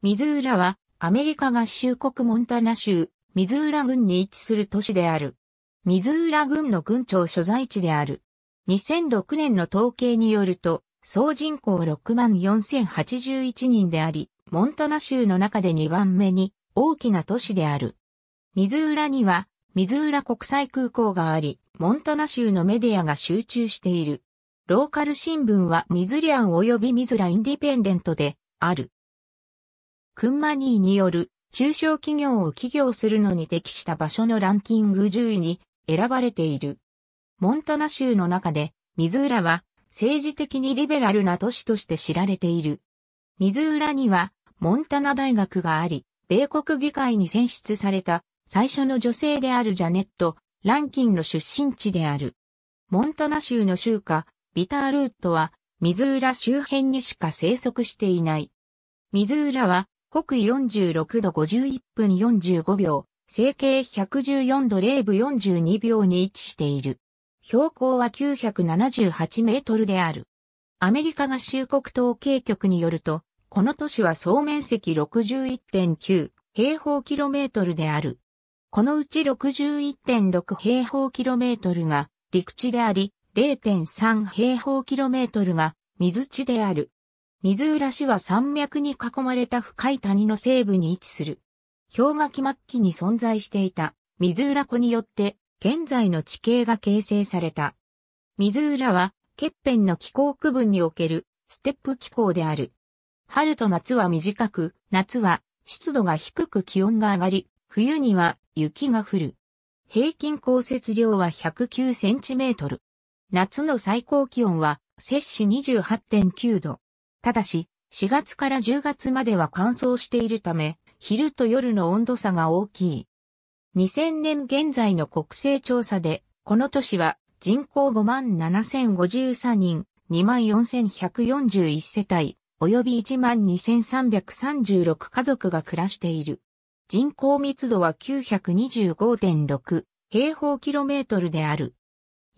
ミズーラは、アメリカ合衆国モンタナ州、ミズーラ郡に位置する都市である。ミズーラ郡の郡庁所在地である。2006年の統計によると、総人口6万4081人であり、モンタナ州の中で2番目に大きな都市である。ミズーラには、ミズーラ国際空港があり、モンタナ州のメディアが集中している。ローカル新聞はミズリアン及びミズラインディペンデントである。クンマニーによる中小企業を起業するのに適した場所のランキング10位に選ばれている。モンタナ州の中で、ミズーラは政治的にリベラルな都市として知られている。ミズーラにはモンタナ大学があり、米国議会に選出された最初の女性であるジャネット・ランキンの出身地である。モンタナ州の州下、ビタールートはミズーラ周辺にしか生息していない。ミズーラは北緯46度51分45秒、西経114度0分42秒に位置している。標高は978メートルである。アメリカ合衆国統計局によると、この都市は総面積61.9平方キロメートルである。このうち61.6平方キロメートルが陸地であり、0.3平方キロメートルが水地である。水浦市は山脈に囲まれた深い谷の西部に位置する。氷河期末期に存在していた水浦湖によって現在の地形が形成された。水浦は、欠片の気候区分におけるステップ気候である。春と夏は短く、夏は湿度が低く気温が上がり、冬には雪が降る。平均降雪量は109センチメートル。夏の最高気温は摂氏28.9度。ただし、4月から10月までは乾燥しているため、昼と夜の温度差が大きい。2000年現在の国勢調査で、この都市は人口57,053人、24,141世帯、及び12,336家族が暮らしている。人口密度は925.6平方キロメートルである。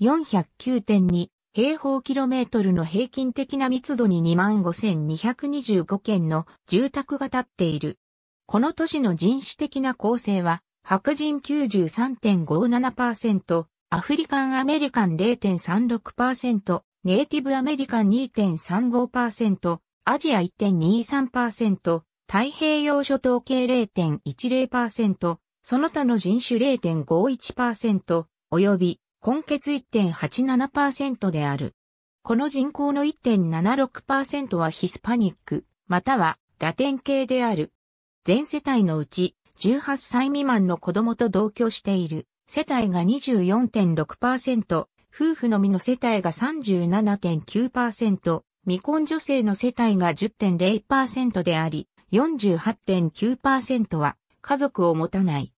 409.2平方キロメートルの平均的な密度に25,225件の住宅が建っている。この都市の人種的な構成は、白人93.57%、アフリカンアメリカン0.36%、ネイティブアメリカン2.35%、アジア1.23%、太平洋諸島系0.10%、その他の人種0.51%、よび根結1.87%である。この人口の1.76%はヒスパニック、またはラテン系である。全世帯のうち18歳未満の子供と同居している世帯が24.6%、夫婦のみの世帯が37.9%、未婚女性の世帯が10.0%であり、48.9%は家族を持たない。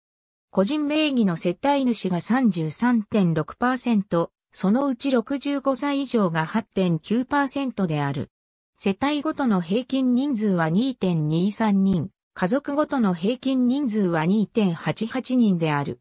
個人名義の接待主が33.6%、そのうち65歳以上が8.9%である。世帯ごとの平均人数は2.23人、家族ごとの平均人数は2.88人である。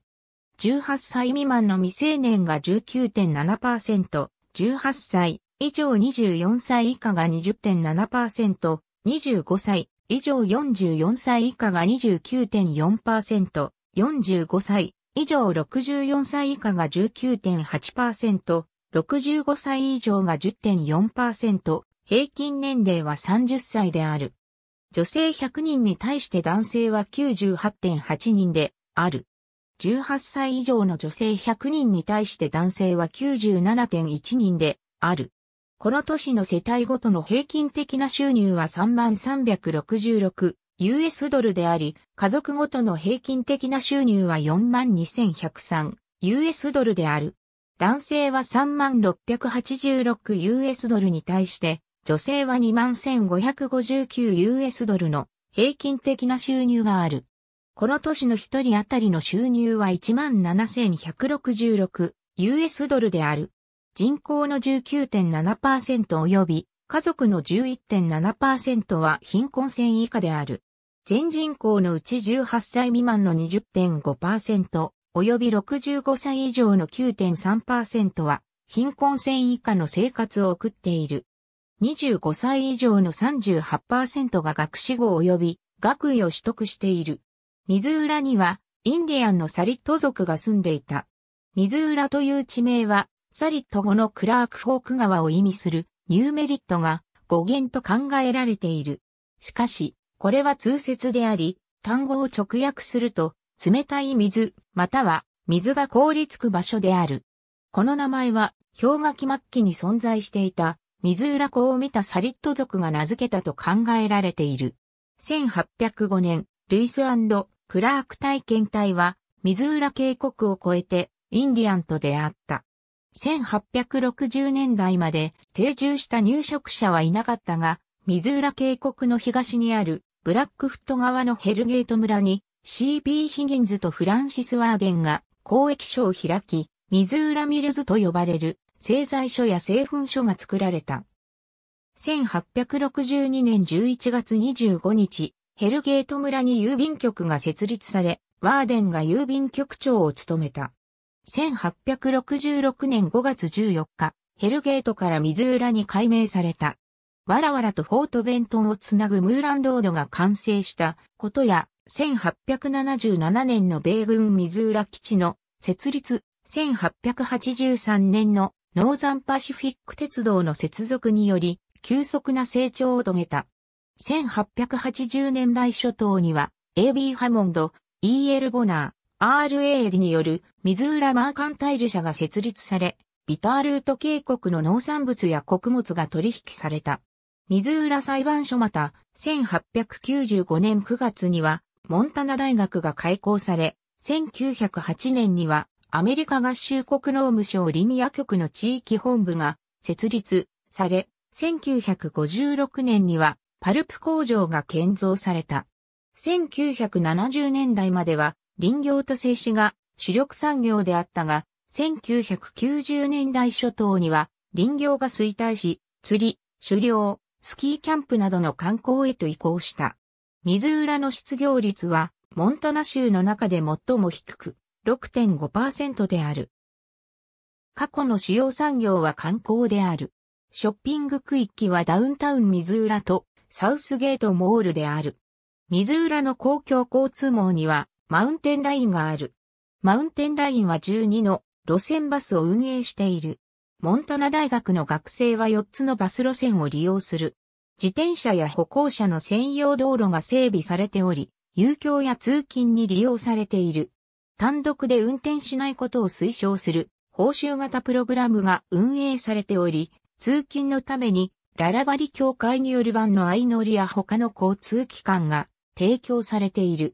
18歳未満の未成年が19.7%、18歳以上24歳以下が20.7%、25歳以上44歳以下が29.4%、45歳以上64歳以下が19.8%、65歳以上が10.4%、平均年齢は30歳である。女性100人に対して男性は98.8人である。18歳以上の女性100人に対して男性は97.1人である。この年の世帯ごとの平均的な収入は3366 US ドルであり、家族ごとの平均的な収入は 42,103US ドルである。男性は 3686US ドルに対して、女性は 21,559US ドルの平均的な収入がある。この年の一人当たりの収入は 17,166US ドルである。人口の19.7%及び家族の11.7%は貧困線以下である。全人口のうち18歳未満の20.5%、及び65歳以上の9.3%は、貧困線以下の生活を送っている。25歳以上の38%が学士号及び学位を取得している。水浦には、インディアンのサリット族が住んでいた。水浦という地名は、サリット語のクラークフォーク川を意味するニューメリットが語源と考えられている。しかし、これは通説であり、単語を直訳すると、冷たい水、または水が凍りつく場所である。この名前は、氷河期末期に存在していた、水浦湖を見たサリット族が名付けたと考えられている。1805年、ルイスクラーク体験隊は、水浦渓谷を越えて、インディアンと出会った。1860年代まで定住した入植者はいなかったが、水浦渓谷の東にあるブラックフット側のヘルゲート村に C.B. ヒギンズとフランシス・ワーデンが交易所を開き、ミズーラミルズと呼ばれる製材所や製粉所が作られた。1862年11月25日、ヘルゲート村に郵便局が設立され、ワーデンが郵便局長を務めた。1866年5月14日、ヘルゲートからミズーラに改名された。わらわらとフォートベントンをつなぐムーランロードが完成したことや、1877年の米軍ミズーラ基地の設立、1883年のノーザンパシフィック鉄道の接続により、急速な成長を遂げた。1880年代初頭には、AB ハモンド、EL ボナー、RA エによるミズーラマーカンタイル社が設立され、ビタールート渓谷の農産物や穀物が取引された。水浦裁判所また、1895年9月には、モンタナ大学が開校され、1908年には、アメリカ合衆国農務省リニア局の地域本部が設立され、1956年にはパルプ工場が建造された。1970年代までは林業と製紙が主力産業であったが、1990年代初頭には林業が衰退し、釣り、狩猟、スキーキャンプなどの観光へと移行した。ミズーラの失業率は、モンタナ州の中で最も低く、6.5%である。過去の主要産業は観光である。ショッピング区域はダウンタウンミズーラとサウスゲートモールである。ミズーラの公共交通網にはマウンテンラインがある。マウンテンラインは12の路線バスを運営している。モンタナ大学の学生は4つのバス路線を利用する。自転車や歩行者の専用道路が整備されており、遊興や通勤に利用されている。単独で運転しないことを推奨する報酬型プログラムが運営されており、通勤のためにララバリ協会による版の相乗りや他の交通機関が提供されている。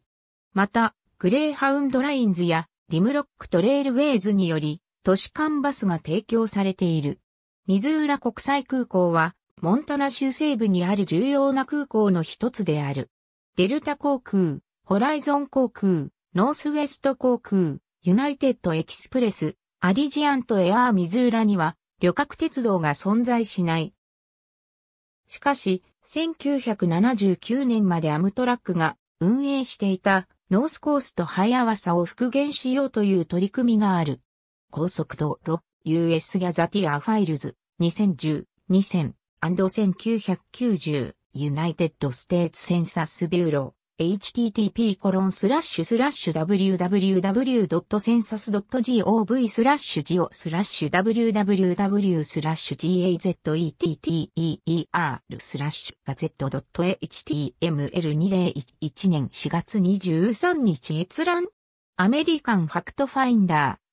また、グレーハウンドラインズやリムロックトレールウェイズにより都市間バスが提供されている。水浦国際空港は、モンタナ州西部にある重要な空港の一つである。デルタ航空、ホライゾン航空、ノースウェスト航空、ユナイテッドエキスプレス、アリジアントエアー水浦には旅客鉄道が存在しない。しかし、1979年までアムトラックが運営していたノースコースとハイアワサを復元しようという取り組みがある。高速道路、US ギャザティアファイルズ、2010、2000、1990、United States Census Bureau, http コロンスラッシュスラッシュ www.census.gov スラッシュジオスラッシュ www スラッシュ gazetteer スラッシュガゼット .html2011 年4月23日閲覧アメリカンファクトファインダー